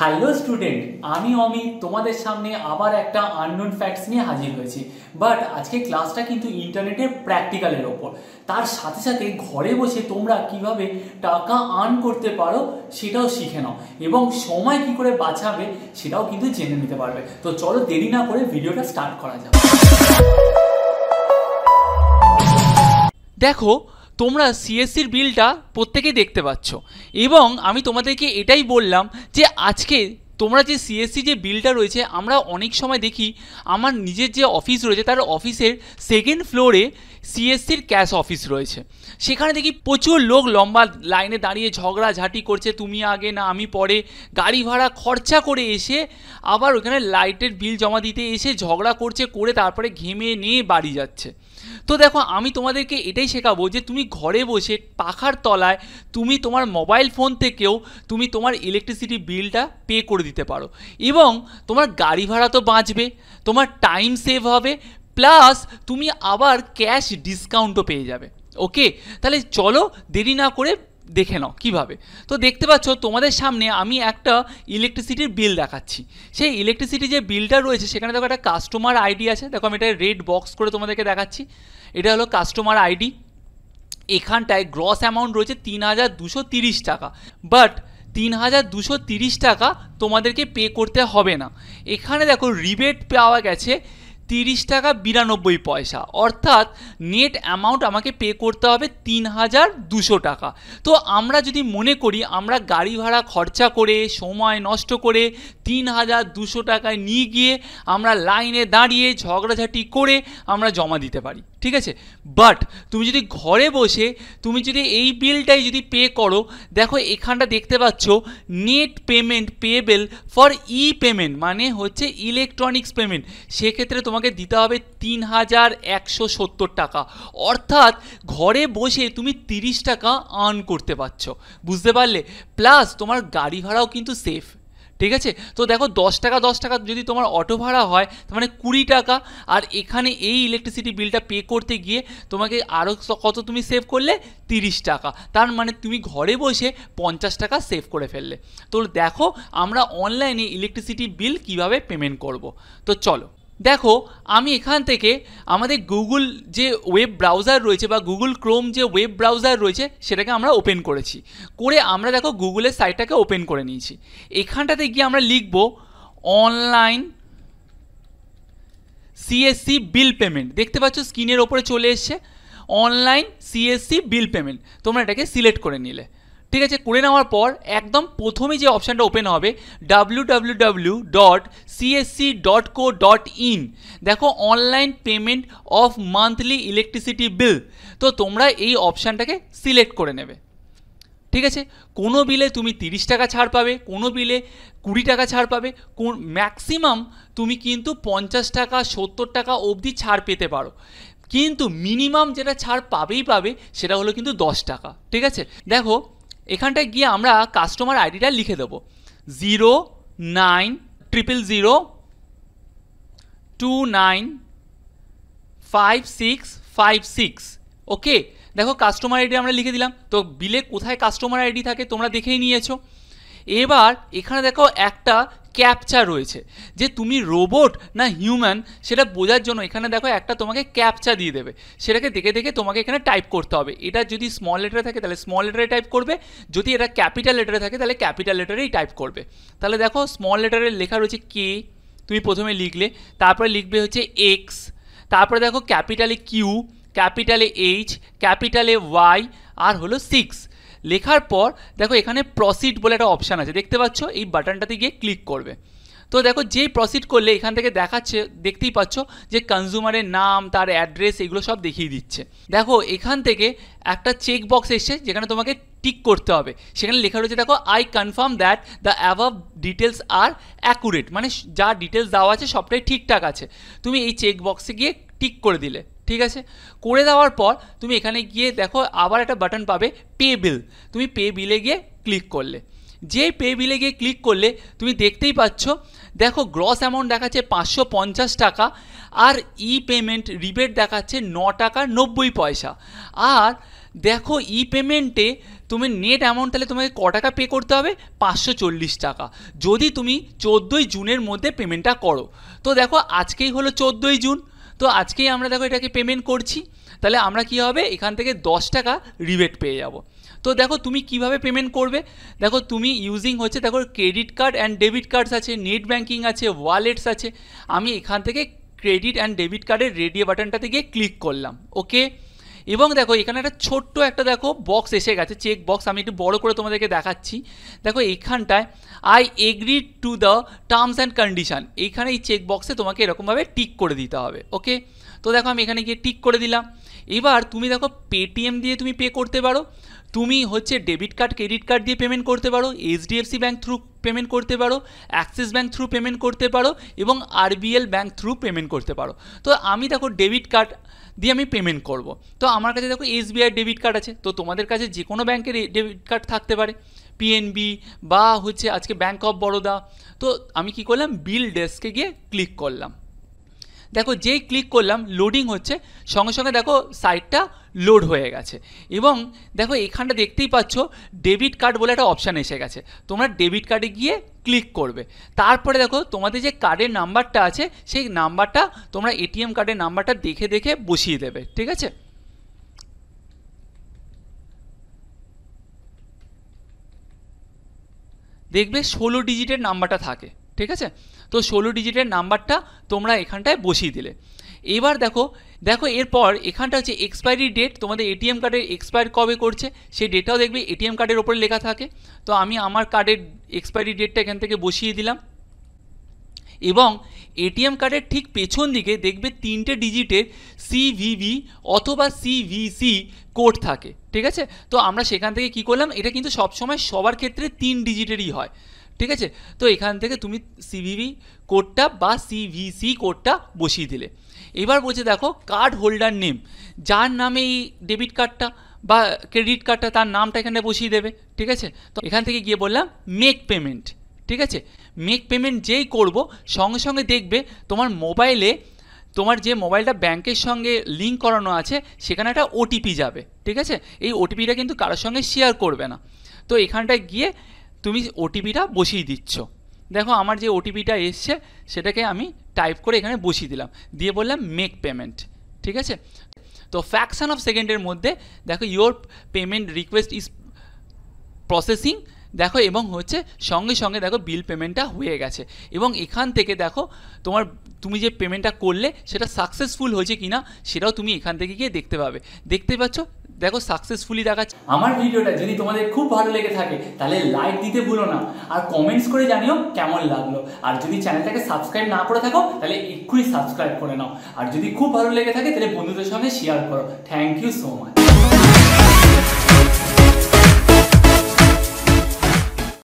hello student আমি অমি তোমাদের সামনে আবার একটা আননোন ফ্যাক্টস নিয়ে হাজির হয়েছি বাট আজকে ক্লাসটা কিন্তু ইন্টারনেটে প্র্যাকটিক্যালের ওপর তার সাথে সাথে ঘরে বসে তোমরা কিভাবে টাকা আর্ন করতে পারো সেটাও শিখে নাও এবং সময় কি করে বাঁচাবে সেটাও কিন্তু জেনে নিতে পারবে তো চলো দেরি না করে ভিডিওটা স্টার্ট করা যাক দেখো তোমরা সিএসসির বিলটা প্রত্যেকেই দেখতে পাচ্ছ এবং আমি তোমাদেরকে এটাই বললাম যে আজকে তোমরা যে সিএসসি যে বিলটা রয়েছে আমরা অনেক সময় দেখি আমার নিজের যে অফিস রয়েছে তার অফিসের সেকেন্ড ফ্লোরে সিএসসির ক্যাশ অফিস রয়েছে সেখানে দেখি প্রচুর লোক লম্বা লাইনে দাঁড়িয়ে ঝগড়া ঝাঁটি করছে তুমি আগে না আমি পরে গাড়ি ভাড়া খরচা করে এসে আবার ওখানে লাইটের বিল জমা দিতে এসে ঝগড়া করছে করে তারপরে ঘেমে নিয়ে বাড়ি যাচ্ছে তো দেখো আমি তোমাদেরকে এটাই শেখাবো যে তুমি ঘরে বসে পাখার তলায় তুমি তোমার মোবাইল ফোন থেকেও তুমি তোমার ইলেকট্রিসিটি বিলটা পে করে দিতে পারো এবং তোমার গাড়ি ভাড়া তো বাঁচবে তোমার টাইম সেভ হবে প্লাস তুমি আবার ক্যাশ ডিসকাউন্টও পেয়ে যাবে ওকে তাহলে চলো দেরি না করে দেখে নাও কিভাবে তো দেখতে পাচ্ছ তোমাদের সামনে আমি একটা ইলেকট্রিসিটির বিল দেখাচ্ছি সেই ইলেকট্রিসিটি যে বিলটা রয়েছে সেখানে দেখো একটা কাস্টমার আইডি আছে দেখো আমি এটা রেড বক্স করে তোমাদেরকে দেখাচ্ছি এটা হলো কাস্টমার আইডি এখানটায় গ্রস অ্যামাউন্ট রয়েছে তিন হাজার দুশো তিরিশ টাকা বাট তিন হাজার দুশো তিরিশ টাকা তোমাদেরকে পে করতে হবে না এখানে দেখো রিবেট পাওয়া গেছে তিরিশ টাকা বিরানব্বই পয়সা অর্থাৎ নেট অ্যামাউন্ট আমাকে পে করতে হবে তিন হাজার দুশো টাকা তো আমরা যদি মনে করি আমরা গাড়ি ভাড়া খরচা করে সময় নষ্ট করে তিন হাজার দুশো টাকায় নিয়ে গিয়ে আমরা লাইনে দাঁড়িয়ে ঝগড়াঝাটি করে আমরা জমা দিতে পারি ঠিক আছে বাট তুমি যদি ঘরে বসে তুমি যদি এই বিলটাই যদি পে করো দেখো এখানটা দেখতে পাচ্ছ net payment payable for e payment মানে হচ্ছে ইলেকট্রনিক্স পেমেন্ট সেক্ষেত্রে তোমাকে দিতে হবে তিন হাজার একশো সত্তর টাকা অর্থাৎ ঘরে বসে তুমি তিরিশ টাকা আর্ন করতে পারছো বুঝতে পারলে প্লাস তোমার গাড়ি ভাড়াও কিন্তু সেফ ঠিক আছে তো দেখো দশ টাকা দশ টাকা যদি তোমার অটো ভাড়া হয় মানে কুড়ি টাকা আর এখানে এই ইলেকট্রিসিটি বিলটা পে করতে গিয়ে তোমাকে আরও কত তুমি সেভ করলে তিরিশ টাকা তার মানে তুমি ঘরে বসে পঞ্চাশ টাকা সেভ করে ফেললে তো দেখো আমরা অনলাইনে ইলেকট্রিসিটি বিল কিভাবে পেমেন্ট করব তো চলো দেখো আমি এখান থেকে আমাদের গুগল যে ওয়েব ব্রাউজার রয়েছে বা গুগল ক্রোম যে ওয়েব ব্রাউজার রয়েছে সেটাকে আমরা ওপেন করেছি করে আমরা দেখো গুগলের সাইটটাকে ওপেন করে নিয়েছি এখানটাতে গিয়ে আমরা লিখব অনলাইন সিএসসি বিল পেমেন্ট দেখতে পাচ্ছ স্ক্রিনের ওপরে চলে এসছে অনলাইন সিএসসি বিল পেমেন্ট তোমরা এটাকে সিলেক্ট করে নিলে ঠিক আছে করে নেওয়ার পর একদম প্রথমে যে অপশানটা ওপেন হবে www.csc.co.in dot CSC dot co dot in দেখো online payment of monthly electricity bill তো তোমরা এই অপশানটাকে সিলেক্ট করে নেবে ঠিক আছে কোনো বিলে তুমি তিরিশ টাকা ছাড় পাবে কোনো বিলে কুড়ি টাকা ছাড় পাবে কোন ম্যাক্সিমাম তুমি কিন্তু পঞ্চাশ টাকা সত্তর টাকা অবধি ছাড় পেতে পারো কিন্তু মিনিমাম যেটা ছাড় পাবেই পাবে সেটা হলো কিন্তু দশ টাকা ঠিক আছে দেখো এখানটায় গিয়ে আমরা কাস্টমার আইডিটা লিখে দেবো zero nine triple zero two nine five six five six okay দেখো কাস্টমার আইডি আমরা লিখে দিলাম তো বিলে কোথায় কাস্টমার আইডি থাকে তোমরা দেখেই নিয়েছো এবার এখানে দেখো একটা ক্যাপচা রয়েছে যে তুমি রোবট না হিউম্যান সেটা বোঝার জন্য এখানে দেখো একটা তোমাকে ক্যাপচা দিয়ে দেবে সেটাকে দেখে দেখে তোমাকে এখানে টাইপ করতে হবে এটা যদি স্মল লেটারে থাকে তাহলে স্মল লেটারে টাইপ করবে যদি এটা ক্যাপিটাল লেটারে থাকে তাহলে ক্যাপিটাল লেটারেই টাইপ করবে তাহলে দেখো স্মল লেটারে লেখা রয়েছে কে তুমি প্রথমে লিখলে তারপরে লিখবে হচ্ছে এক্স তারপরে দেখো ক্যাপিটালে কিউ ক্যাপিটালে এইচ ক্যাপিটালে ওয়াই আর হলো সিক্স লেখার পর দেখো এখানে প্রসিড বলে একটা অপশান আছে দেখতে পাচ্ছ এই বাটনটাতে গিয়ে ক্লিক করবে তো দেখো যেই প্রসিড করলে এখান থেকে দেখাচ্ছে দেখতেই পাচ্ছ যে কনজিউমারের নাম তার অ্যাড্রেস এগুলো সব দেখিয়ে দিচ্ছে দেখো এখান থেকে একটা চেক বক্স এসছে যেখানে তোমাকে টিক করতে হবে সেখানে লেখা রয়েছে দেখো I confirm that the above details are accurate মানে যা ডিটেলস দেওয়া আছে সবটাই ঠিকঠাক আছে তুমি এই চেক বক্সে গিয়ে টিক করে দিলে ঠিক আছে করে দেওয়ার পর তুমি এখানে গিয়ে দেখো আবার একটা বাটন পাবে পে বিল তুমি পে বিলে গিয়ে ক্লিক করলে যে পে বিলে গিয়ে ক্লিক করলে তুমি দেখতেই পাচ্ছ দেখো গ্রস অ্যামাউন্ট দেখাচ্ছে পাঁচশো পঞ্চাশ টাকা আর ই পেমেন্ট রিবেট দেখাচ্ছে ন টাকা নব্বই পয়সা আর দেখো ই পেমেন্টে তুমি নেট অ্যামাউন্ট তাহলে তোমাকে ক টাকা পে করতে হবে পাঁচশো চল্লিশ টাকা যদি তুমি চোদ্দোই জুনের মধ্যে পেমেন্টটা করো তো দেখো আজকেই হলো চোদ্দোই জুন তো আজকেই আমরা দেখো এটাকে পেমেন্ট করছি তাহলে আমরা কি হবে এখান থেকে দশ টাকা রিবেট পেয়ে যাব তো দেখো তুমি কিভাবে পেমেন্ট করবে দেখো তুমি ইউজিং হচ্ছে দেখো credit card and debit cards আছে নেট ব্যাঙ্কিং আছে ওয়ালেটস আছে আমি এখান থেকে ক্রেডিট অ্যান্ড ডেবিট কার্ডের রেডিও বাটনটাতে গিয়ে ক্লিক করলাম ওকে এবং দেখো এখানে একটা ছোট্ট একটা দেখো বক্স এসে গেছে চেক বক্স আমি একটু বড় করে তোমাদেরকে দেখাচ্ছি দেখো এইখানটায় I agree to the terms and condition এইখানে এই চেক বক্সে তোমাকে এরকমভাবে টিক করে দিতে হবে ওকে তো দেখো আমি এখানে গিয়ে টিক করে দিলাম এবার তুমি দেখো পেটিএম দিয়ে তুমি পে করতে পারো তুমি হচ্ছে ডেবিট কার্ড ক্রেডিট কার্ড দিয়ে পেমেন্ট করতে পারো এইচডিএফসি ব্যাঙ্ক থ্রু পেমেন্ট করতে পারো অ্যাক্সিস ব্যাঙ্ক থ্রু পেমেন্ট করতে পারো এবং আরবিএল ব্যাঙ্ক থ্রু পেমেন্ট করতে পারো তো আমি দেখো ডেবিট কার্ড দিয়ে আমি পেমেন্ট করব তো আমার কাছে দেখো এসবিআই ডেবিট কার্ড আছে তো তোমাদের কাছে যে কোনো ব্যাংকের ডেবিট কার্ড থাকতে পারে পিএনবি বা হচ্ছে আজকে ব্যাঙ্ক অফ বরোদা তো আমি কি করলাম বিল ডেস্কে গিয়ে ক্লিক করলাম দেখো যেই ক্লিক করলাম লোডিং হচ্ছে সঙ্গে সঙ্গে দেখো সাইটটা লোড হয়ে গেছে এবং দেখো এখানটা দেখতেই পাচ্ছ ডেবিট কার্ড বলে একটা অপশান এসে গেছে তোমরা ডেবিট কার্ডে গিয়ে ক্লিক করবে তারপরে দেখো তোমাদের যে কার্ডের নাম্বারটা আছে সেই নাম্বারটা তোমরা এটিএম কার্ডের নাম্বারটা দেখে দেখে বসিয়ে দেবে ঠিক আছে দেখবে ষোলো ডিজিটের নাম্বারটা থাকে ঠিক আছে তো ষোলো ডিজিটের নাম্বারটা তোমরা এখানটায় বসিয়ে দিলে এবার দেখো দেখো এরপর এখানটা হচ্ছে এক্সপায়ারি ডেট তোমাদের এটিএম কার্ডের এক্সপায়ার কবে করছে সেই ডেটটাও দেখবে এটিএম কার্ডের ওপরে লেখা থাকে তো আমি আমার কার্ডের এক্সপায়ারি ডেটটা এখান থেকে বসিয়ে দিলাম এবং এটিএম কার্ডের ঠিক পেছন দিকে দেখবে তিনটে ডিজিটের সিভিভি অথবা সিভিসি কোড থাকে ঠিক আছে তো আমরা সেখান থেকে কি করলাম এটা কিন্তু সবসময় সবার ক্ষেত্রে তিন ডিজিটেরই হয় ঠিক আছে তো এখান থেকে তুমি সিভিভি কোডটা বা সিভিসি কোডটা বসিয়ে দিলে এবার বলছে দেখো কার্ড হোল্ডার নেম যার নামে এই ডেবিট কার্ডটা বা ক্রেডিট কার্ডটা তার নামটা এখানে বসিয়ে দেবে ঠিক আছে তো এখান থেকে গিয়ে বললাম মেক পেমেন্ট ঠিক আছে মেক পেমেন্ট যেই করব সঙ্গে সঙ্গে দেখবে তোমার মোবাইলে তোমার যে মোবাইলটা ব্যাংকের সঙ্গে লিঙ্ক করানো আছে সেখানে একটা ওটিপি যাবে ঠিক আছে এই ওটিপিটা কিন্তু কারোর সঙ্গে শেয়ার করবে না তো এখানটায় গিয়ে তুমি ওটিপিটা বসিয়ে দিচ্ছ দেখো আমার যে ওটিপিটা এসছে সেটাকে আমি টাইপ করে এখানে বসিয়ে দিলাম দিয়ে বললাম মেক পেমেন্ট ঠিক আছে তো ফ্যাকশান অফ সেকেন্ডের মধ্যে দেখো your payment request is processing দেখো এবং হচ্ছে সঙ্গে সঙ্গে দেখো বিল পেমেন্টটা হয়ে গেছে এবং এখান থেকে দেখো তোমার তুমি যে পেমেন্টটা করলে সেটা সাকসেসফুল হয়েছে কি না সেটাও তুমি এখান থেকে গিয়ে দেখতে পাবে দেখতে পাচ্ছ দেখো সাকসেসফুলি দেখাচ্ছে আমার ভিডিওটা যদি তোমাদের খুব ভালো লেগে থাকে তাহলে লাইক দিতে ভুলো না আর কমেন্টস করে জানিও কেমন লাগলো আর যদি চ্যানেলটাকে সাবস্ক্রাইব না করে থাকো তাহলে এক্ষুনি সাবস্ক্রাইব করে নাও আর যদি খুব ভালো লেগে থাকে তাহলে বন্ধুদের সঙ্গে শেয়ার করো থ্যাংক ইউ সো মাচ